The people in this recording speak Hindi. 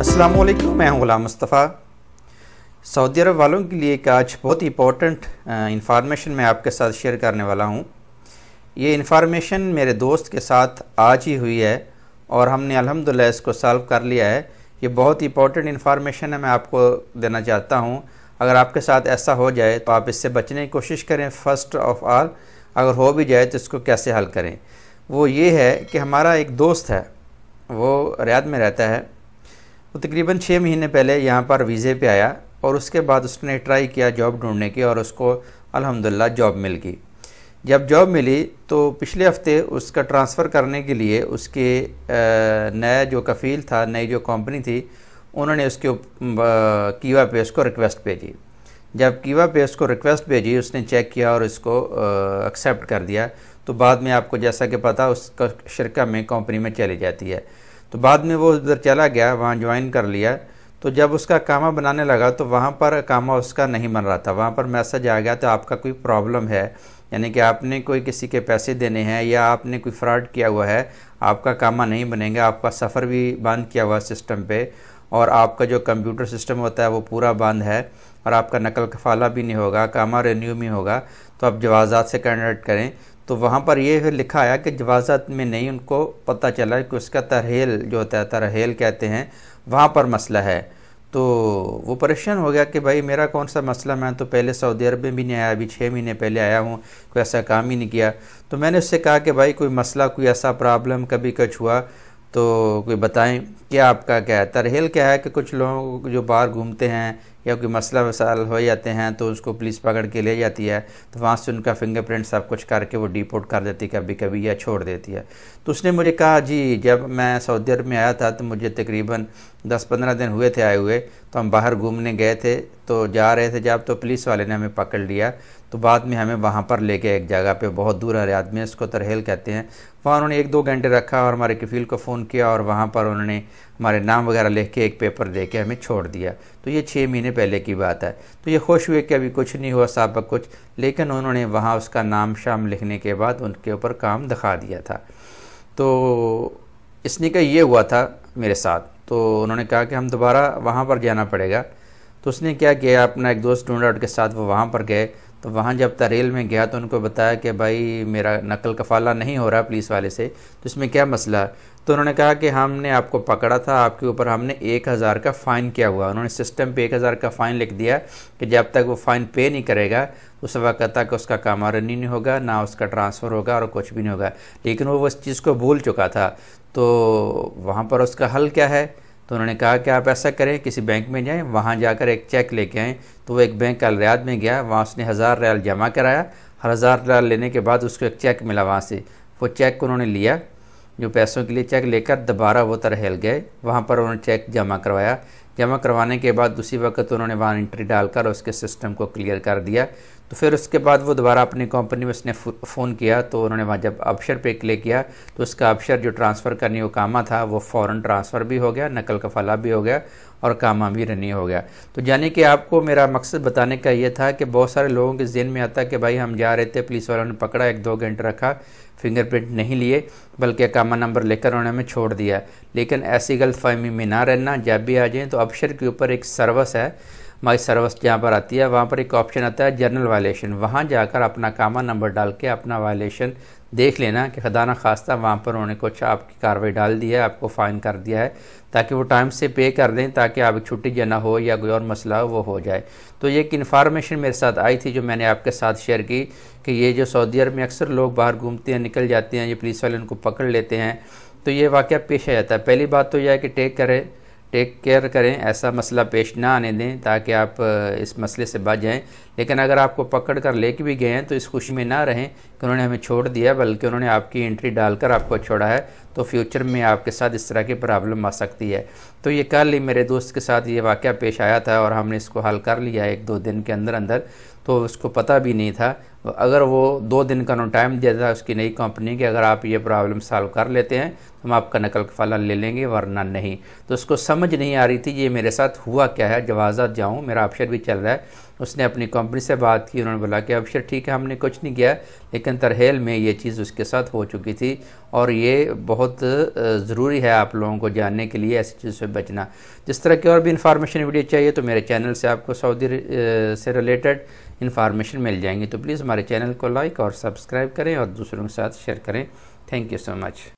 अस्सलाम वालेकुम मैं हूं गुलाम मुस्तफ़ा सऊदी अरब वालों के लिए एक आज बहुत इंपॉर्टेंट इन्फॉर्मेशन मैं आपके साथ शेयर करने वाला हूं ये इन्फॉर्मेशन मेरे दोस्त के साथ आज ही हुई है और हमने अल्हम्दुलिल्लाह इसको सॉल्व कर लिया है ये बहुत इंपॉर्टेंट इन्फॉर्मेशन है मैं आपको देना चाहता हूँ अगर आपके साथ ऐसा हो जाए तो आप इससे बचने की कोशिश करें फ़र्स्ट ऑफ ऑल अगर हो भी जाए तो इसको कैसे हल करें वो ये है कि हमारा एक दोस्त है वो रियाद में रहता है तो तकरीबन छः महीने पहले यहाँ पर वीज़े पे आया और उसके बाद उसने ट्राई किया जॉब ढूंढने की और उसको अल्हम्दुलिल्लाह जॉब मिल गई जब जॉब मिली तो पिछले हफ्ते उसका ट्रांसफ़र करने के लिए उसके नया जो कफ़ील था नई जो कंपनी थी उन्होंने उसके कीवा पे उसको रिक्वेस्ट भेजी जब कीवा पे उसको रिक्वेस्ट भेजी उसने चेक किया और इसको एक्सेप्ट कर दिया तो बाद में आपको जैसा कि पता उसका शिरका में कंपनी में चली जाती है तो बाद में वो उधर चला गया वहाँ ज्वाइन कर लिया तो जब उसका कामा बनाने लगा तो वहाँ पर कामा उसका नहीं बन रहा था वहाँ पर मैसेज आ गया तो आपका कोई प्रॉब्लम है यानी कि आपने कोई किसी के पैसे देने हैं या आपने कोई फ्रॉड किया हुआ है आपका कामा नहीं बनेगा आपका सफ़र भी बंद किया हुआ सिस्टम पे और आपका जो कंप्यूटर सिस्टम होता है वो पूरा बंद है और आपका नकल कफाला भी नहीं होगा कामा रेन्यू भी होगा तो आप जवाजात से कैंडिडेट करें तो वहाँ पर ये लिखा आया कि जवाजत में नहीं उनको पता चला कि उसका तरहेल जो होता है तरहेल कहते हैं वहाँ पर मसला है तो वो परेशान हो गया कि भाई मेरा कौन सा मसला मैं तो पहले सऊदी अरब में भी नहीं आया अभी छः महीने पहले आया हूँ कोई ऐसा काम ही नहीं किया तो मैंने उससे कहा कि भाई कोई मसला कोई ऐसा प्रॉब्लम कभी कुछ हुआ तो कोई बताएं क्या आपका क्या है तरहेल क्या है कि कुछ लोग जो बाहर घूमते हैं या कोई मसला वसाल हो जाते हैं तो उसको पुलिस पकड़ के ले जाती है तो वहाँ से उनका फिंगरप्रिंट सब कुछ करके वो डिपोर्ट कर देती कभी कभी या छोड़ देती है तो उसने मुझे कहा जी जब मैं सऊदी अरब में आया था तो मुझे तकरीबन दस पंद्रह दिन हुए थे आए हुए तो हम बाहर घूमने गए थे तो जा रहे थे जब तो पुलिस वाले ने हमें पकड़ लिया तो बाद में हमें वहाँ पर लेके एक जगह पे बहुत दूर हरे आदमी इसको तरहेल कहते हैं वहाँ उन्होंने एक दो घंटे रखा और हमारे कफील को फ़ोन किया और वहाँ पर उन्होंने हमारे नाम वगैरह लिख के एक पेपर दे के हमें छोड़ दिया तो ये छः महीने पहले की बात है तो ये खुश हुए कि अभी कुछ नहीं हुआ सबक कुछ लेकिन उन्होंने वहाँ उसका नाम शाम लिखने के बाद उनके ऊपर काम दिखा दिया था तो इसने कहा ये हुआ था मेरे साथ तो उन्होंने कहा कि हम दोबारा वहाँ पर जाना पड़ेगा तो उसने क्या किया अपना एक दोस्त ढूंढा के साथ वो वहाँ पर गए तो वहाँ जब तरेल में गया तो उनको बताया कि भाई मेरा नकल कफाला नहीं हो रहा पुलिस वाले से तो इसमें क्या मसला है तो उन्होंने कहा कि हमने आपको पकड़ा था आपके ऊपर हमने एक हज़ार का फ़ाइन किया हुआ उन्होंने सिस्टम पे एक हज़ार का फ़ाइन लिख दिया कि जब तक वो फ़ाइन पे नहीं करेगा उस वक्त तक उसका कामारनी नहीं, नहीं होगा ना उसका ट्रांसफ़र होगा और कुछ भी नहीं होगा लेकिन वो उस चीज़ को भूल चुका था तो वहाँ पर उसका हल क्या है तो उन्होंने कहा कि आप ऐसा करें किसी बैंक में जाएं वहाँ जाकर एक चेक लेके आएँ तो वो एक बैंक अलरियाद में गया वहाँ उसने हज़ार रियाल जमा कराया हर हज़ार रियाल लेने के बाद उसको एक चेक मिला वहाँ से वो चेक उन्होंने लिया जो पैसों के लिए चेक लेकर दोबारा वो तरहल गए वहाँ पर उन्होंने चेक जमा करवाया जमा करवाने के बाद उसी वक्त उन्होंने वहाँ एंट्री डालकर उसके सिस्टम को क्लियर कर दिया तो फिर उसके बाद वो दोबारा अपनी कंपनी में उसने फ़ोन किया तो उन्होंने वहाँ जब अपशर पे क्लिक किया तो उसका अपशर जो ट्रांसफ़र करने को कामा था वो फ़ौरन ट्रांसफ़र भी हो गया नकल का फला भी हो गया और कामा भी रनी हो गया तो यानी कि आपको मेरा मकसद बताने का ये था कि बहुत सारे लोगों के जहन में आता कि भाई हम जा रहे थे पुलिस वालों ने पकड़ा एक दो घंटे रखा फिंगरप्रिंट नहीं लिए बल्कि कामा नंबर लेकर उन्होंने हमें छोड़ दिया लेकिन ऐसी गलत में ना रहना जब भी आ जाएँ तो ऑप्शन के ऊपर एक सर्विस है माई सर्विस जहाँ पर आती है वहाँ पर एक ऑप्शन आता है जर्नल वायलेशन वहाँ जाकर अपना कामा नंबर डाल के अपना वायलेशन देख लेना कि खदाना खास्ता वहाँ पर उन्होंने कुछ आपकी कार्रवाई डाल दी है आपको फ़ाइन कर दिया है ताकि वो टाइम से पे कर दें ताकि आप छुट्टी जाना हो या कोई और मसला हो वो हो जाए तो ये एक इन्फॉर्मेशन मेरे साथ आई थी जो मैंने आपके साथ शेयर की कि ये जो सऊदी अरब में अक्सर लोग बाहर घूमते हैं निकल जाते हैं ये पुलिस वाले उनको पकड़ लेते हैं तो ये वाक़ पेश आ जाता है पहली बात तो यह है कि टेक करें टेक केयर करें ऐसा मसला पेश ना आने दें ताकि आप इस मसले से बच जाएं लेकिन अगर आपको पकड़ कर लेके भी गए हैं तो इस खुशी में ना रहें कि उन्होंने हमें छोड़ दिया बल्कि उन्होंने आपकी एंट्री डालकर आपको छोड़ा है तो फ्यूचर में आपके साथ इस तरह की प्रॉब्लम आ सकती है तो ये कल ही मेरे दोस्त के साथ ये वाक़ पेश आया था और हमने इसको हल कर लिया एक दो दिन के अंदर अंदर तो उसको पता भी नहीं था तो अगर वो दो दिन का उन्होंने टाइम दिया था उसकी नई कंपनी की अगर आप ये प्रॉब्लम सॉल्व कर लेते हैं तो हम आपका नकल कफाला ले लेंगे वरना नहीं तो उसको समझ नहीं आ रही थी ये मेरे साथ हुआ क्या है जवाज़ा जाऊँ मेरा ऑप्शन भी चल रहा है उसने अपनी कंपनी से बात की उन्होंने बोला कि अफसर ठीक है हमने कुछ नहीं किया लेकिन तरहेल में ये चीज़ उसके साथ हो चुकी थी और ये बहुत ज़रूरी है आप लोगों को जानने के लिए ऐसी चीज़ से बचना जिस तरह की और भी इंफॉर्मेशन वीडियो चाहिए तो मेरे चैनल से आपको सऊदी से रिलेटेड इन्फॉर्मेशन मिल जाएंगी तो प्लीज़ हमारे हमारे चैनल को लाइक और सब्सक्राइब करें और दूसरों के साथ शेयर करें थैंक यू सो मच